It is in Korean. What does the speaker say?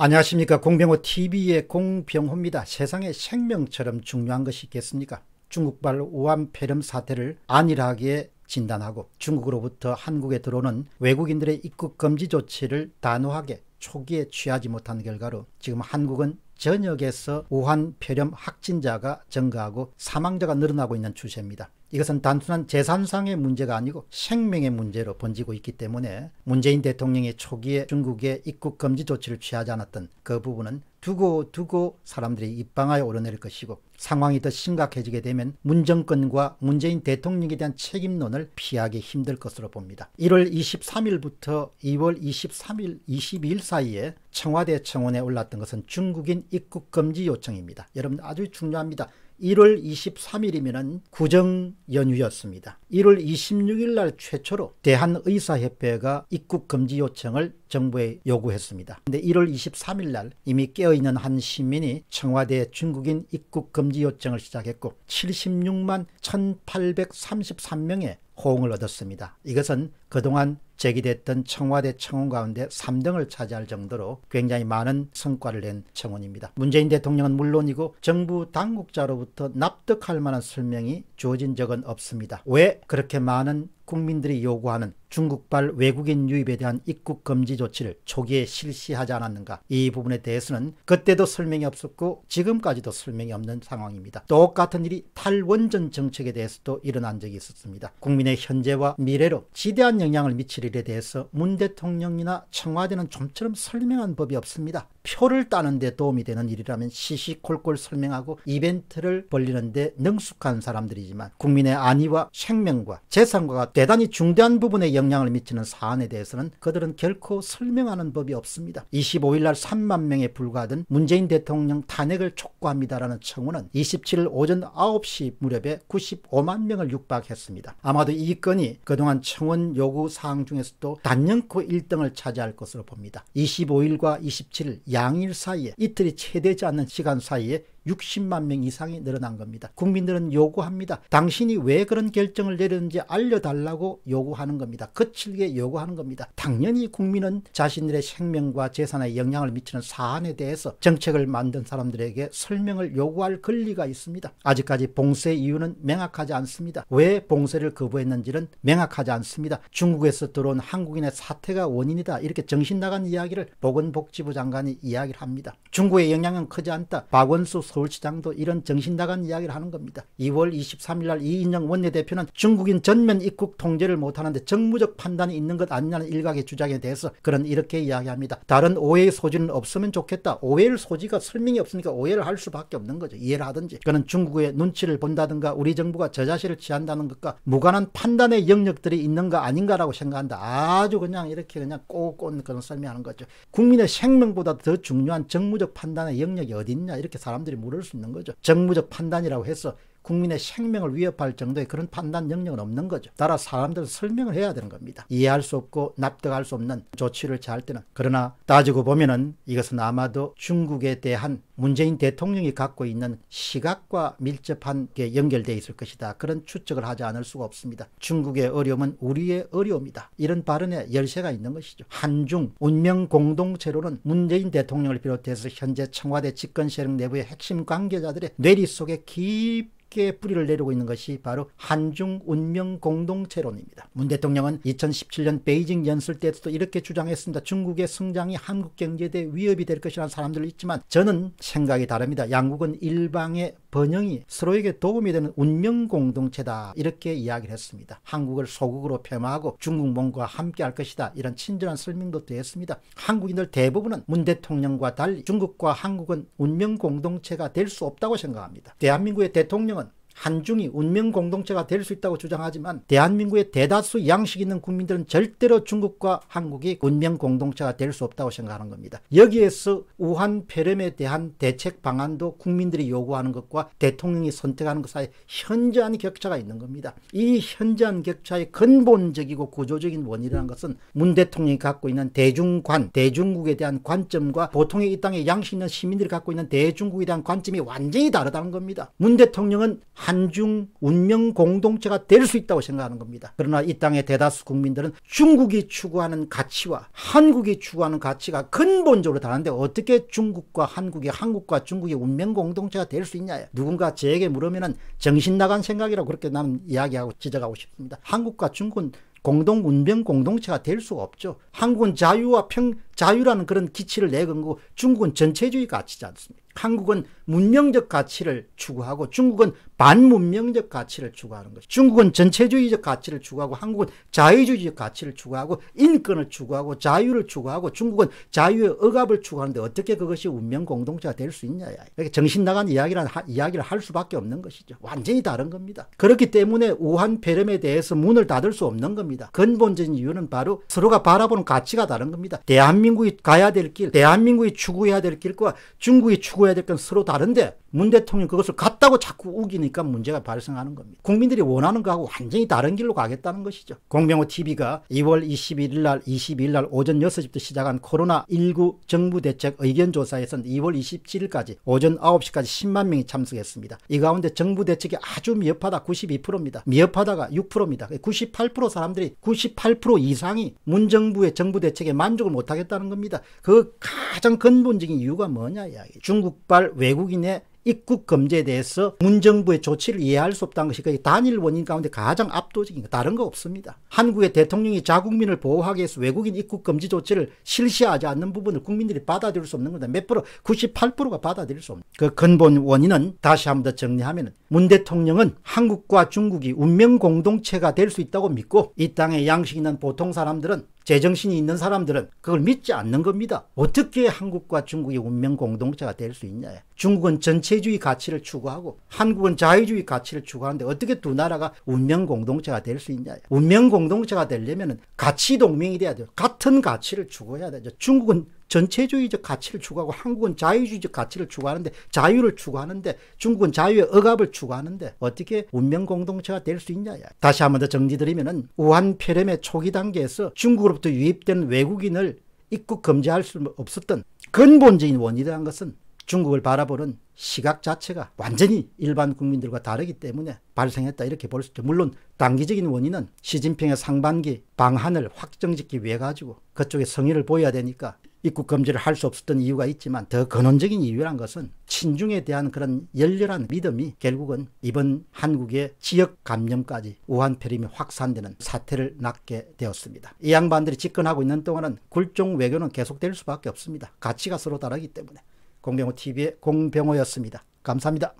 안녕하십니까 공병호TV의 공병호입니다. 세상에 생명처럼 중요한 것이 있겠습니까? 중국발 우한폐렴 사태를 안일하게 진단하고 중국으로부터 한국에 들어오는 외국인들의 입국 금지 조치를 단호하게 초기에 취하지 못한 결과로 지금 한국은 전역에서 우한 폐렴 확진자가 증가하고 사망자가 늘어나고 있는 추세입니다. 이것은 단순한 재산상의 문제가 아니고 생명의 문제로 번지고 있기 때문에 문재인 대통령이 초기에 중국에 입국 금지 조치를 취하지 않았던 그 부분은 두고 두고 사람들이 입방하에 오르내릴 것이고 상황이 더 심각해지게 되면 문정권과 문재인 대통령에 대한 책임론을 피하기 힘들 것으로 봅니다. 1월 23일부터 2월 23일, 22일 사이에 청와대 청원에 올랐던 것은 중국인 입국 금지 요청입니다. 여러분 아주 중요합니다. 1월 23일이면 구정 연휴였습니다. 1월 26일 날 최초로 대한의사협회가 입국 금지 요청을 정부에 요구했습니다. 근데 1월 23일 날 이미 깨어있는 한 시민이 청와대 에 중국인 입국 금지 요청을 시작했고 76만 1833명의 호응을 얻었습니다. 이것은 그동안 제기됐던 청와대 청원 가운데 3등을 차지할 정도로 굉장히 많은 성과를 낸 청원입니다. 문재인 대통령은 물론이고 정부 당국자로부터 납득할 만한 설명이 주어진 적은 없습니다. 왜 그렇게 많은 국민들이 요구하는 중국발 외국인 유입에 대한 입국 금지 조치를 초기에 실시하지 않았는가 이 부분에 대해서는 그때도 설명이 없었고 지금까지도 설명이 없는 상황입니다. 똑같은 일이 탈원전 정책에 대해서도 일어난 적이 있었습니다. 국민의 현재와 미래로 지대한 영향을 미칠 일에 대해서 문 대통령이나 청와대는 좀처럼 설명한 법이 없습니다. 표를 따는 데 도움이 되는 일이라면 시시콜콜 설명하고 이벤트를 벌리는데 능숙한 사람들이지만 국민의 안위와 생명과 재산과 대단히 중대한 부분에 영향을 미치는 사안에 대해서는 그들은 결코 설명하는 법이 없습니다. 25일 날 3만 명에 불과하던 문재인 대통령 탄핵을 촉구합니다라는 청원은 27일 오전 9시 무렵에 95만 명을 육박했습니다. 아마도 이 건이 그동안 청원 요구 사항 중에서도 단연코 1등을 차지할 것으로 봅니다. 25일과 27일 양일 사이에 이틀이 채 되지 않는 시간 사이에 60만 명 이상이 늘어난 겁니다. 국민들은 요구합니다. 당신이 왜 그런 결정을 내렸는지 알려달라고 요구하는 겁니다. 거칠게 요구하는 겁니다. 당연히 국민은 자신들의 생명과 재산에 영향을 미치는 사안에 대해서 정책을 만든 사람들에게 설명을 요구할 권리가 있습니다. 아직까지 봉쇄 이유는 명확하지 않습니다. 왜 봉쇄를 거부했는지는 명확하지 않습니다. 중국에서 들어온 한국인의 사태가 원인이다. 이렇게 정신 나간 이야기를 보건복지부 장관이 이야기를 합니다. 중국의 영향은 크지 않다. 박원수 서울시장도 이런 정신나간 이야기를 하는 겁니다. 2월 23일 날 이인영 원내대표는 중국인 전면 입국 통제를 못하는데 정무적 판단이 있는 것 아니냐는 일각의 주장에 대해서 그런 이렇게 이야기합니다. 다른 오해의 소지는 없으면 좋겠다. 오해를 소지가 설명이 없으니까 오해를 할 수밖에 없는 거죠. 이해를 하든지. 그는 중국의 눈치를 본다든가 우리 정부가 저자실을 취한다는 것과 무관한 판단의 영역들이 있는가 아닌가라고 생각한다. 아주 그냥 이렇게 그냥 꼬꼬 그런 설명하는 거죠. 국민의 생명보다 더 중요한 정무적 판단의 영역이 어디 있냐 이렇게 사람들이 묻 모를 수 있는 거죠. 정무적 판단이라고 해서 국민의 생명을 위협할 정도의 그런 판단 영역은 없는 거죠. 따라 사람들 설명을 해야 되는 겁니다. 이해할 수 없고 납득할 수 없는 조치를 취할 때는 그러나 따지고 보면은 이것은 아마도 중국에 대한 문재인 대통령이 갖고 있는 시각과 밀접한 게 연결돼 있을 것이다. 그런 추측을 하지 않을 수가 없습니다. 중국의 어려움은 우리의 어려움이다. 이런 발언에 열쇠가 있는 것이죠. 한중 운명 공동체로는 문재인 대통령을 비롯해서 현재 청와대 집권 세력 내부의 핵심 관계자들의 뇌리 속에 깊 깊게 뿌리를 내리고 있는 것이 바로 한중 운명 공동체론입니다. 문 대통령은 2017년 베이징 연설 때도 이렇게 주장했습니다. 중국의 성장이 한국 경제에 대해 위협이 될 것이라는 사람들 있지만 저는 생각이 다릅니다. 양국은 일방의 번영이 서로에게 도움이 되는 운명 공동체다 이렇게 이야기를 했습니다. 한국을 소국으로 폄하하고 중국 몽과 함께할 것이다 이런 친절한 설명도 되었습니다. 한국인들 대부분은 문 대통령과 달리 중국과 한국은 운명 공동체가 될 수 없다고 생각합니다. 대한민국의 대통령 한중이 운명 공동체가 될 수 있다고 주장하지만 대한민국의 대다수 양식 있는 국민들은 절대로 중국과 한국이 운명 공동체가 될 수 없다고 생각하는 겁니다. 여기에서 우한 폐렴에 대한 대책 방안도 국민들이 요구하는 것과 대통령이 선택하는 것 사이 현저한 격차가 있는 겁니다. 이 현저한 격차의 근본적이고 구조적인 원인이라는 것은 문 대통령이 갖고 있는 대중관, 대중국에 대한 관점과 보통의 이 땅에 양식 있는 시민들이 갖고 있는 대중국에 대한 관점이 완전히 다르다는 겁니다. 문 대통령은 한중 운명 공동체가 될 수 있다고 생각하는 겁니다. 그러나 이 땅의 대다수 국민들은 중국이 추구하는 가치와 한국이 추구하는 가치가 근본적으로 다른데 어떻게 중국과 한국이 한국과 중국의 운명 공동체가 될 수 있냐 누군가 제게 물으면 정신 나간 생각이라고 그렇게 나는 이야기하고 지적하고 싶습니다. 한국과 중국은 공동 운명 공동체가 될 수가 없죠. 한국은 자유와 평 자유라는 그런 기치를 내건 거고 중국은 전체주의 가치지 않습니까? 한국은 문명적 가치를 추구하고 중국은 반문명적 가치를 추구하는 것이 중국은 전체주의적 가치를 추구하고 한국은 자유주의적 가치를 추구하고 인권을 추구하고 자유를 추구하고 중국은 자유의 억압을 추구하는데 어떻게 그것이 운명 공동체가 될 수 있냐 이렇게 정신 나간 이야기라는 하, 이야기를 할 수밖에 없는 것이죠 완전히 다른 겁니다 그렇기 때문에 우한 폐렴에 대해서 문을 닫을 수 없는 겁니다 근본적인 이유는 바로 서로가 바라보는 가치가 다른 겁니다 대한민국 대한민국이 가야 될 길, 대한민국이 추구해야 될 길과 중국이 추구해야 될 건 서로 다른데 문 대통령 그것을 갔다고 자꾸 우기니까 문제가 발생하는 겁니다. 국민들이 원하는 거하고 완전히 다른 길로 가겠다는 것이죠. 공병호 TV가 2월 21일 날 22일 날 오전 6시부터 시작한 코로나19 정부 대책 의견 조사에서는 2월 27일까지 오전 9시까지 10만 명이 참석했습니다. 이 가운데 정부 대책이 아주 미흡하다 92%입니다. 미흡하다가 6%입니다. 98% 사람들이 98% 이상이 문정부의 정부 대책에 만족을 못하겠다는 겁니다. 그 가장 근본적인 이유가 뭐냐 이야기. 중국발 외국인의 입국 금지에 대해서 문정부의 조치를 이해할 수 없다는 것이 그 단일 원인 가운데 가장 압도적인 거 다른 거 없습니다. 한국의 대통령이 자국민을 보호하기 위해서 외국인 입국 금지 조치를 실시하지 않는 부분을 국민들이 받아들일 수 없는 겁니다. 몇 프로? 98%가 받아들일 수 없는 그 근본 원인은 다시 한번더 정리하면 문 대통령은 한국과 중국이 운명 공동체가 될 수 있다고 믿고 이 땅의 양식 있는 보통 사람들은 제정신이 있는 사람들은 그걸 믿지 않는 겁니다. 어떻게 한국과 중국의 운명 공동체가 될 수 있냐. 중국은 전체주의 가치를 추구하고 한국은 자유주의 가치를 추구하는데 어떻게 두 나라가 운명 공동체가 될 수 있냐. 운명 공동체가 되려면 가치 동맹이 돼야 돼요. 같은 가치를 추구해야 되죠. 중국은 전체주의적 가치를 추구하고 한국은 자유주의적 가치를 추구하는데 자유를 추구하는데 중국은 자유의 억압을 추구하는데 어떻게 운명 공동체가 될 수 있냐. 다시 한번 더 정리드리면은 우한 폐렴의 초기 단계에서 중국으로부터 유입된 외국인을 입국 금지할 수 없었던 근본적인 원인이라는 것은 중국을 바라보는 시각 자체가 완전히 일반 국민들과 다르기 때문에 발생했다 이렇게 볼 수 있죠. 물론 단기적인 원인은 시진핑의 상반기 방한을 확정짓기 위해 가지고 그쪽에 성의를 보여야 되니까 입국 금지를 할 수 없었던 이유가 있지만 더 근원적인 이유란 것은 친중에 대한 그런 열렬한 믿음이 결국은 이번 한국의 지역 감염까지 우한폐렴이 확산되는 사태를 낳게 되었습니다. 이 양반들이 집권하고 있는 동안은 굴종 외교는 계속될 수밖에 없습니다. 가치가 서로 다르기 때문에. 공병호 TV의 공병호였습니다. 감사합니다.